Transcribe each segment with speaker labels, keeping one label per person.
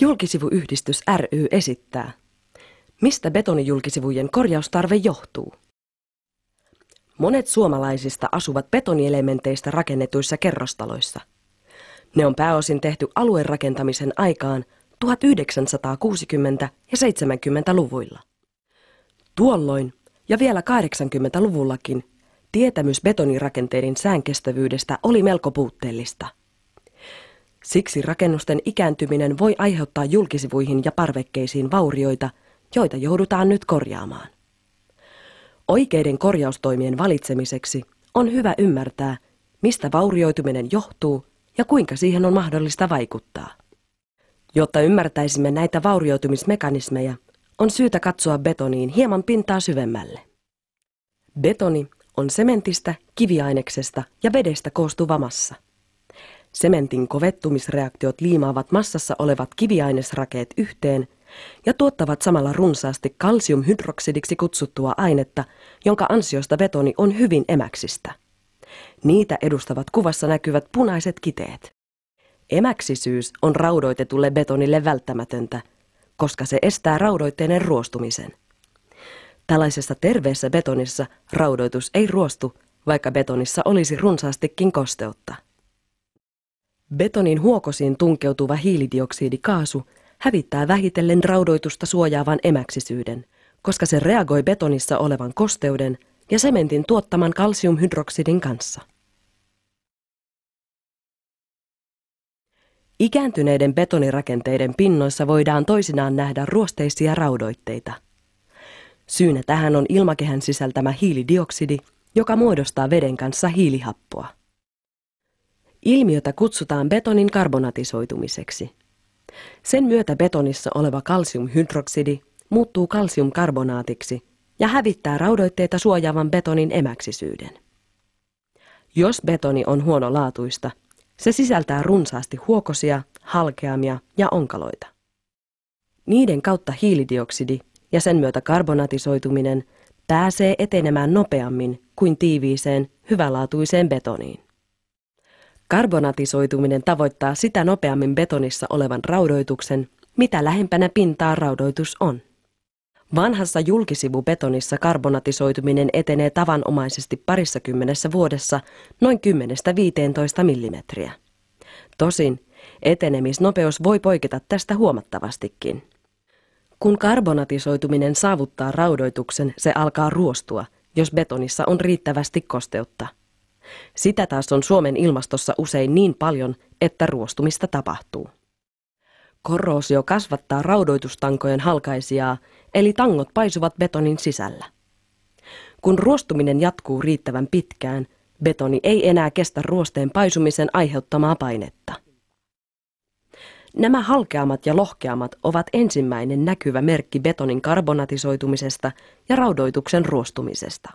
Speaker 1: Julkisivuyhdistys ry esittää. Mistä betonijulkisivujen korjaustarve johtuu? Monet suomalaisista asuvat betonielementeistä rakennetuissa kerrostaloissa. Ne on pääosin tehty aluerakentamisen aikaan 1960- ja 70-luvuilla. Tuolloin ja vielä 80-luvullakin tietämys betonirakenteiden säänkestävyydestä oli melko puutteellista – Siksi rakennusten ikääntyminen voi aiheuttaa julkisivuihin ja parvekkeisiin vaurioita, joita joudutaan nyt korjaamaan. Oikeiden korjaustoimien valitsemiseksi on hyvä ymmärtää, mistä vaurioituminen johtuu ja kuinka siihen on mahdollista vaikuttaa. Jotta ymmärtäisimme näitä vaurioitumismekanismeja, on syytä katsoa betoniin hieman pintaa syvemmälle. Betoni on sementistä, kiviaineksesta ja vedestä koostuva massa. Sementin kovettumisreaktiot liimaavat massassa olevat kiviainesrakeet yhteen ja tuottavat samalla runsaasti kalsiumhydroksidiksi kutsuttua ainetta, jonka ansiosta betoni on hyvin emäksistä. Niitä edustavat kuvassa näkyvät punaiset kiteet. Emäksisyys on raudoitetulle betonille välttämätöntä, koska se estää raudoitteinen ruostumisen. Tällaisessa terveessä betonissa raudoitus ei ruostu, vaikka betonissa olisi runsaastikin kosteutta. Betonin huokosiin tunkeutuva hiilidioksidikaasu hävittää vähitellen raudoitusta suojaavan emäksisyyden, koska se reagoi betonissa olevan kosteuden ja sementin tuottaman kalsiumhydroksidin kanssa. Ikääntyneiden betonirakenteiden pinnoissa voidaan toisinaan nähdä ruosteisia raudoitteita. Syynä tähän on ilmakehän sisältämä hiilidioksidi, joka muodostaa veden kanssa hiilihappoa. Ilmiötä kutsutaan betonin karbonatisoitumiseksi. Sen myötä betonissa oleva kalsiumhydroksidi muuttuu kalsiumkarbonaatiksi ja hävittää raudoitteita suojaavan betonin emäksisyyden. Jos betoni on huonolaatuista, se sisältää runsaasti huokosia, halkeamia ja onkaloita. Niiden kautta hiilidioksidi ja sen myötä karbonatisoituminen pääsee etenemään nopeammin kuin tiiviiseen, hyvälaatuiseen betoniin. Karbonatisoituminen tavoittaa sitä nopeammin betonissa olevan raudoituksen, mitä lähempänä pintaa raudoitus on. Vanhassa julkisivubetonissa karbonatisoituminen etenee tavanomaisesti parissa kymmenessä vuodessa noin 10-15 millimetriä. Tosin etenemisnopeus voi poiketa tästä huomattavastikin. Kun karbonatisoituminen saavuttaa raudoituksen, se alkaa ruostua, jos betonissa on riittävästi kosteutta. Sitä taas on Suomen ilmastossa usein niin paljon, että ruostumista tapahtuu. Korroosio kasvattaa raudoitustankojen halkaisijaa, eli tangot paisuvat betonin sisällä. Kun ruostuminen jatkuu riittävän pitkään, betoni ei enää kestä ruosteen paisumisen aiheuttamaa painetta. Nämä halkeamat ja lohkeamat ovat ensimmäinen näkyvä merkki betonin karbonatisoitumisesta ja raudoituksen ruostumisesta.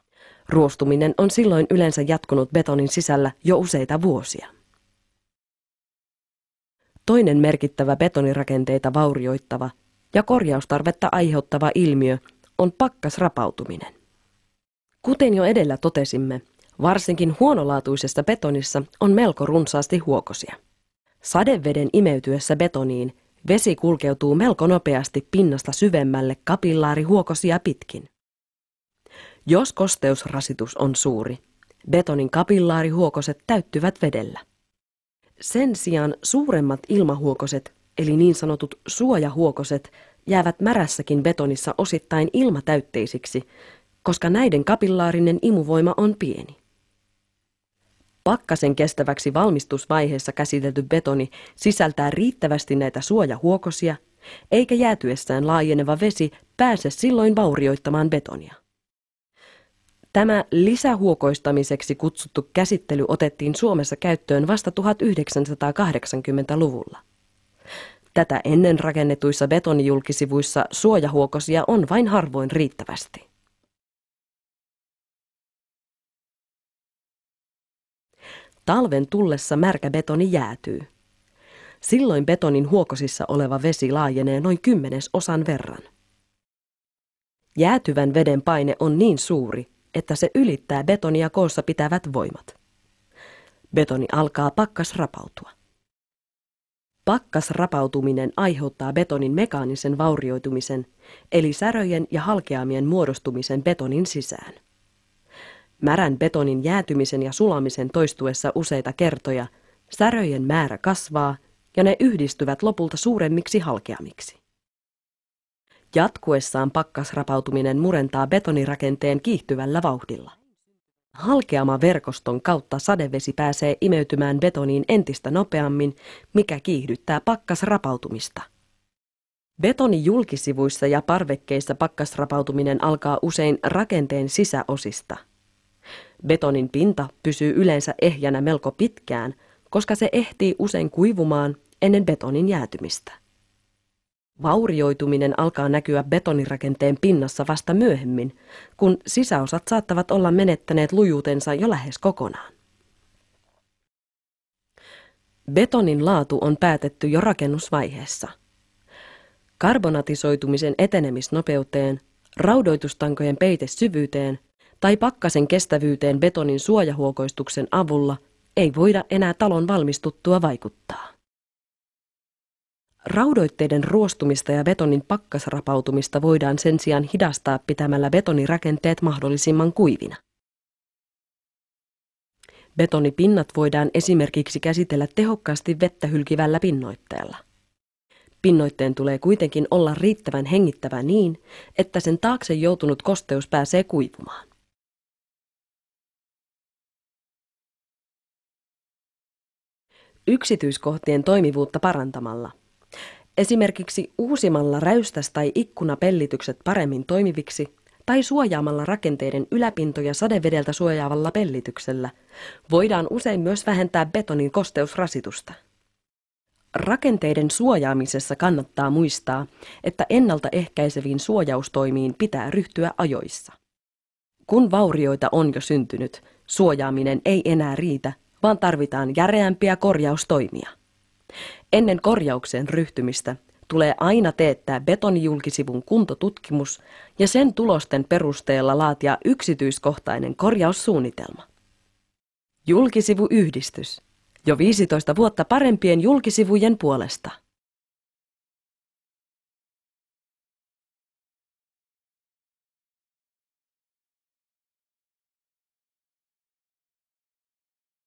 Speaker 1: Ruostuminen on silloin yleensä jatkunut betonin sisällä jo useita vuosia. Toinen merkittävä betonirakenteita vaurioittava ja korjaustarvetta aiheuttava ilmiö on pakkasrapautuminen. Kuten jo edellä totesimme, varsinkin huonolaatuisessa betonissa on melko runsaasti huokosia. Sadeveden imeytyessä betoniin vesi kulkeutuu melko nopeasti pinnasta syvemmälle kapillaarihuokosia pitkin. Jos kosteusrasitus on suuri, betonin kapillaarihuokoset täyttyvät vedellä. Sen sijaan suuremmat ilmahuokoset, eli niin sanotut suojahuokoset, jäävät märässäkin betonissa osittain ilmatäytteisiksi, koska näiden kapillaarinen imuvoima on pieni. Pakkasen kestäväksi valmistusvaiheessa käsitelty betoni sisältää riittävästi näitä suojahuokosia, eikä jäätyessään laajeneva vesi pääse silloin vaurioittamaan betonia. Tämä lisähuokoistamiseksi kutsuttu käsittely otettiin Suomessa käyttöön vasta 1980-luvulla. Tätä ennen rakennetuissa betonijulkisivuissa suojahuokosia on vain harvoin riittävästi. Talven tullessa märkä betoni jäätyy. Silloin betonin huokosissa oleva vesi laajenee noin kymmenes osan verran. Jäätyvän veden paine on niin suuri, että se ylittää betonia koossa pitävät voimat. Betoni alkaa pakkas rapautua. Pakkas rapautuminen aiheuttaa betonin mekaanisen vaurioitumisen, eli säröjen ja halkeamien muodostumisen betonin sisään. Märän betonin jäätymisen ja sulamisen toistuessa useita kertoja säröjen määrä kasvaa ja ne yhdistyvät lopulta suuremmiksi halkeamiksi. Jatkuessaan pakkasrapautuminen murentaa betonirakenteen kiihtyvällä vauhdilla. Halkeama verkoston kautta sadevesi pääsee imeytymään betoniin entistä nopeammin, mikä kiihdyttää pakkasrapautumista. Betoni julkisivuissa ja parvekkeissa pakkasrapautuminen alkaa usein rakenteen sisäosista. Betonin pinta pysyy yleensä ehjänä melko pitkään, koska se ehtii usein kuivumaan ennen betonin jäätymistä. Vaurioituminen alkaa näkyä betonirakenteen pinnassa vasta myöhemmin, kun sisäosat saattavat olla menettäneet lujuutensa jo lähes kokonaan. Betonin laatu on päätetty jo rakennusvaiheessa. Karbonatisoitumisen etenemisnopeuteen, raudoitustankojen peitesyvyyteen tai pakkasen kestävyyteen betonin suojahuokoistuksen avulla ei voida enää talon valmistuttua vaikuttaa. Raudoitteiden ruostumista ja betonin pakkasrapautumista voidaan sen sijaan hidastaa pitämällä betonirakenteet mahdollisimman kuivina. Betonipinnat voidaan esimerkiksi käsitellä tehokkaasti vettä hylkivällä pinnoitteella. Pinnoitteen tulee kuitenkin olla riittävän hengittävä niin, että sen taakse joutunut kosteus pääsee kuivumaan. Yksityiskohtien toimivuutta parantamalla Esimerkiksi uusimalla räystäs- tai ikkunapellitykset paremmin toimiviksi tai suojaamalla rakenteiden yläpintoja sadevedeltä suojaavalla pellityksellä voidaan usein myös vähentää betonin kosteusrasitusta. Rakenteiden suojaamisessa kannattaa muistaa, että ennaltaehkäiseviin suojaustoimiin pitää ryhtyä ajoissa. Kun vaurioita on jo syntynyt, suojaaminen ei enää riitä, vaan tarvitaan järeämpiä korjaustoimia. Ennen korjaukseen ryhtymistä tulee aina teettää betonijulkisivun kuntotutkimus ja sen tulosten perusteella laatia yksityiskohtainen korjaussuunnitelma. Julkisivuyhdistys. Jo 15 vuotta parempien julkisivujen puolesta.